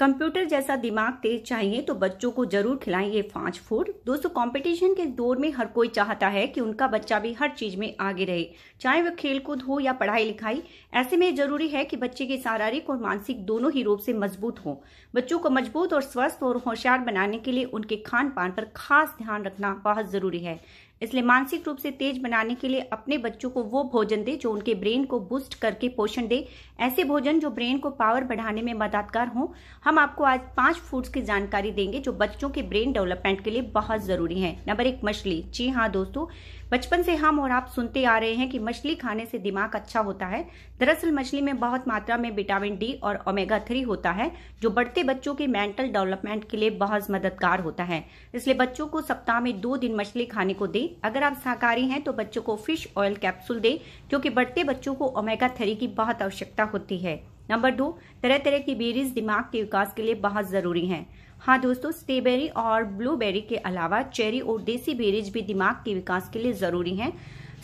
computer जैसा दिमाग तेज चाहिए तो बच्चों को जरूर खिलाएं ये फास्ट फूड दोस्तों कंपटीशन के दौर में हर कोई चाहता है कि उनका बच्चा भी हर चीज में आगे रहे चाहे वह खेल कूद हो या पढ़ाई लिखाई ऐसे में जरूरी है कि बच्चे के शारीरिक और मानसिक दोनों ही रूप से मजबूत हो बच्चों को मजबूत और स्वस्थ और होशियार बनाने के लिए उनके खान पान पर खास ध्यान रखना बहुत जरूरी है इसलिए मानसिक रूप से तेज बनाने के लिए अपने बच्चों को वो भोजन दे जो उनके ब्रेन को बूस्ट करके पोषण दे ऐसे भोजन जो ब्रेन को पावर बढ़ाने में मददगार हो हम आपको आज पांच फूड्स की जानकारी देंगे जो बच्चों के ब्रेन डेवलपमेंट के लिए बहुत जरूरी है नंबर एक मछली जी हाँ दोस्तों बचपन से हम और आप सुनते आ रहे हैं कि मछली खाने से दिमाग अच्छा होता है दरअसल मछली में बहुत मात्रा में विटामिन डी और ओमेगा थ्री होता है जो बढ़ते बच्चों के मेंटल डेवलपमेंट के लिए बहुत मददगार होता है इसलिए बच्चों को सप्ताह में दो दिन मछली खाने को दे अगर आप शाकाहारी हैं तो बच्चों को फिश ऑयल कैप्सूल दे क्योंकि बढ़ते बच्चों को ओमेगा थ्री की बहुत आवश्यकता होती है नंबर दो तरह तरह की बेरीज दिमाग के विकास के लिए बहुत जरूरी है हाँ दोस्तों स्ट्रॉबेरी और ब्लूबेरी के अलावा चेरी और देसी बेरीज भी दिमाग के विकास के लिए ज़रूरी हैं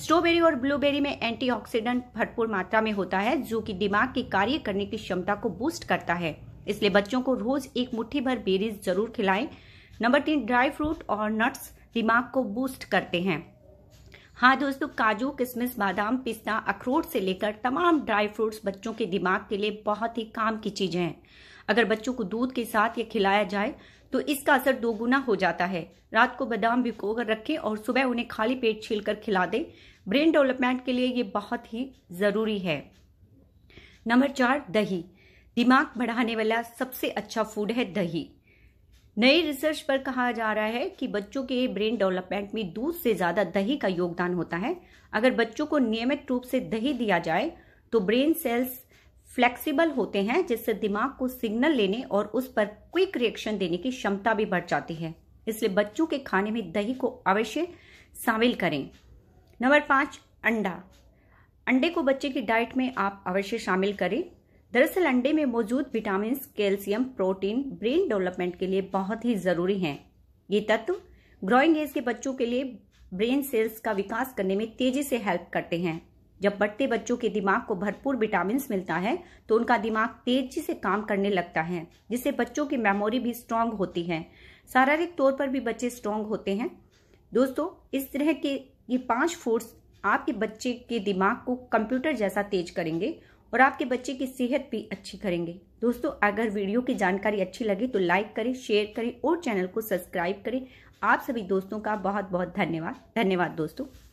स्ट्रॉबेरी और ब्लूबेरी में एंटीऑक्सीडेंट भरपूर मात्रा में होता है जो कि दिमाग के कार्य करने की क्षमता को बूस्ट करता है इसलिए बच्चों को रोज एक मुट्ठी भर बेरीज जरूर खिलाएं नंबर तीन ड्राई फ्रूट और नट्स दिमाग को बूस्ट करते हैं हाँ दोस्तों काजू किशमिश बादाम पिस्ता अखरोट से लेकर तमाम ड्राई फ्रूट्स बच्चों के दिमाग के लिए बहुत ही काम की चीजें हैं अगर बच्चों को दूध के साथ ये खिलाया जाए तो इसका असर दोगुना हो जाता है रात को बादाम भिगो कर रखें और सुबह उन्हें खाली पेट छील कर खिला दें ब्रेन डेवलपमेंट के लिए ये बहुत ही ज़रूरी है नंबर चार दही दिमाग बढ़ाने वाला सबसे अच्छा फूड है दही नई रिसर्च पर कहा जा रहा है कि बच्चों के ब्रेन डेवलपमेंट में दूध से ज़्यादा दही का योगदान होता है अगर बच्चों को नियमित रूप से दही दिया जाए तो ब्रेन सेल्स फ्लेक्सिबल होते हैं जिससे दिमाग को सिग्नल लेने और उस पर क्विक रिएक्शन देने की क्षमता भी बढ़ जाती है इसलिए बच्चों के खाने में दही को अवश्य शामिल करें नंबर पाँच अंडा अंडे को बच्चे की डाइट में आप अवश्य शामिल करें दरअसल अंडे में मौजूद vitamin calcium protein brain development के लिए बहुत ही ज़रूरी हैं ये तत्व ग्रोइंग एज के बच्चों के लिए ब्रेन सेल्स का विकास करने में तेजी से हेल्प करते हैं जब बढ़ते बच्चों के दिमाग को भरपूर विटामिन मिलता है तो उनका दिमाग तेजी से काम करने लगता है जिससे बच्चों की मेमोरी भी स्ट्रांग होती है शारीरिक तौर पर भी बच्चे स्ट्रांग होते हैं दोस्तों इस तरह के ये पांच फूड्स आपके बच्चे के दिमाग को कंप्यूटर जैसा तेज करेंगे और आपके बच्चे की सेहत भी अच्छी करेंगे दोस्तों अगर वीडियो की जानकारी अच्छी लगे तो लाइक करें शेयर करें और चैनल को सब्सक्राइब करें आप सभी दोस्तों का बहुत बहुत धन्यवाद धन्यवाद दोस्तों